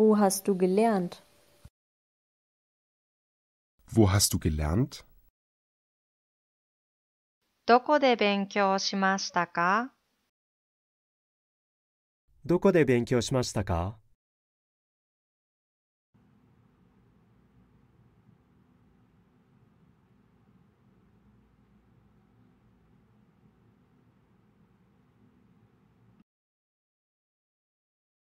Wo hast du gelernt? Wo hast du gelernt? どこで勉強しましたかどこで勉強しましたか